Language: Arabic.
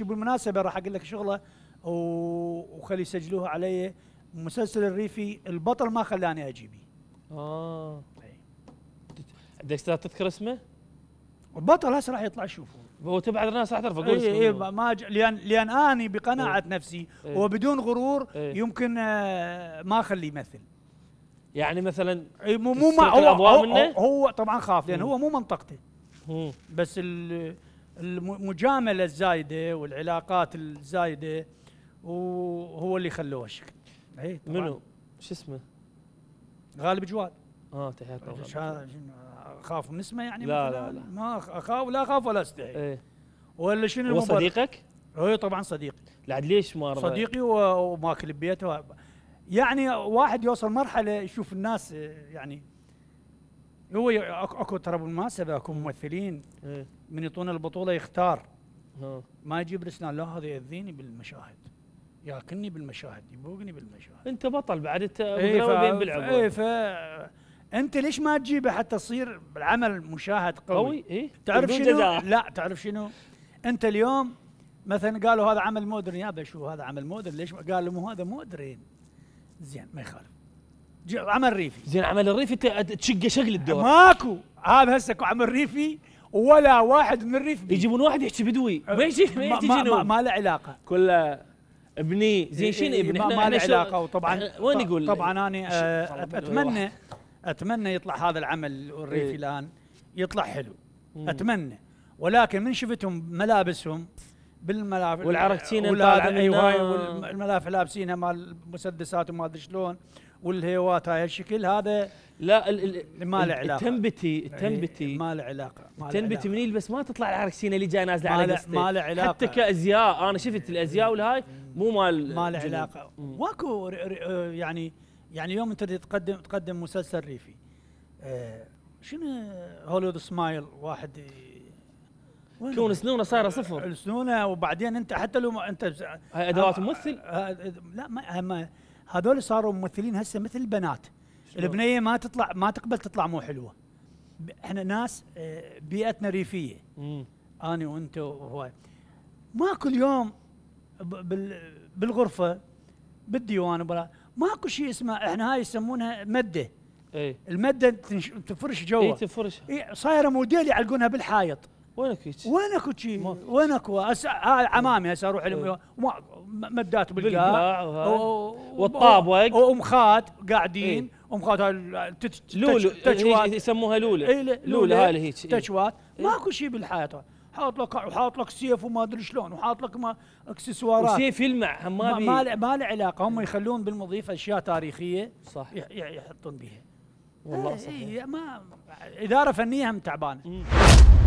بالمناسبه راح اقول لك شغله وخلي يسجلوها علي مسلسل الريفي البطل ما خلاني اجيبي اه عندك إيه. تذكر اسمه؟ البطل هسه راح يطلع شوفه هو تبع الناس راح تعرف اقول اي اي ما ج... لان لان اني بقناعه ايه نفسي ايه وبدون غرور ايه يمكن آه، ما اخليه يمثل يعني مثلا اي مو مو هو, هو, هو طبعا خاف لان هو مو منطقته بس ال المجامله الزايده والعلاقات الزايده وهو اللي خلوه الشكل اي منو شو اسمه غالب جواد اه تحيات اخاف من اسمه يعني لا لا لا ما اخاف لا اخاف ولا استحي ايه ولا شنو هو صديقك؟ اي طبعا صديقي لعد ليش ما صديقي وماكل ببيته يعني واحد يوصل مرحله يشوف الناس يعني هو اكو ترى بالمناسبه اكو ممثلين إيه. من يطون البطوله يختار ما يجيب لسنا لا هذا ياذيني بالمشاهد ياكلني بالمشاهد يبوقني بالمشاهد انت بطل بعد انت إيه، مدرب بالعمر اي ف انت ليش ما تجيبه حتى تصير بالعمل مشاهد قوي قوي إيه؟ تعرف شنو لا تعرف شنو انت اليوم مثلا قالوا هذا عمل مودرن يابا شو هذا عمل مودرن ليش قالوا مو هذا مودرن زين ما يخالف عمل ريفي زين عمل الريفي تشقه شغل الدور ماكو هذا هسه عمل ريفي ولا واحد من الريف يجيبون واحد يحكي بدوي ما يجي ما, ما, ما, ما له علاقه كله ابني زين إيه، شنو إيه، ابني ما, ما له علاقه وطبعا وين يقول طبعا انا آه، اتمنى اتمنى يطلع هذا العمل الريفي إيه. الان يطلع حلو اتمنى ولكن من شفتهم ملابسهم بالملاف والعركتين انطالع ايوه والملاف لابسينها مال مسدسات وما ادري شلون والهيوات هاي الشكل هذا لا ال ال ما له علاقه التنبتي التنبتي ما له علاقه التنبتي من يلبس ما تطلع العركسينه اللي جاي نازله على ما له علاقه حتى كازياء انا شفت الازياء والهاي مو مال ما له علاقه واكو آه، يعني يعني يوم انت تقدم تقدم مسلسل ريفي آه، شنو هوليوود سمايل واحد كون سنونه صايره آه، صفر سنونه وبعدين انت حتى لو ما انت هاي ادوات آه، ممثل آه، لا ما, هذول صاروا ممثلين هسه مثل البنات البنيه ما تطلع ما تقبل تطلع مو حلوه احنا ناس بيئتنا ريفيه مم. انا وانت وهواي ما كل يوم بالغرفه بالديوان وبلا ماكو شيء اسمه احنا هاي يسمونها مده اي المده تنش... تفرش جوا اي تفرش إيه صايره موديل يعلقونها بالحائط وينك هيك؟ وينك هيك؟ وينك هسه عمامي هسه اروح إيه. مدات بالقاع والطابق وق ومخات قاعدين ومخات إيه. لولو إيه، تشوات يسموها لوله لوله هاي هيك تشوات ماكو شيء بالحياه حاط لك وحاط لك سيف وما ادري شلون وحاط لك ما اكسسوارات وسيف يلمع ما ما, ما له علاقه هم يخلون بالمضيف اشياء تاريخيه صح يحطون بها والله صحيح ما اداره فنيه هم تعبانه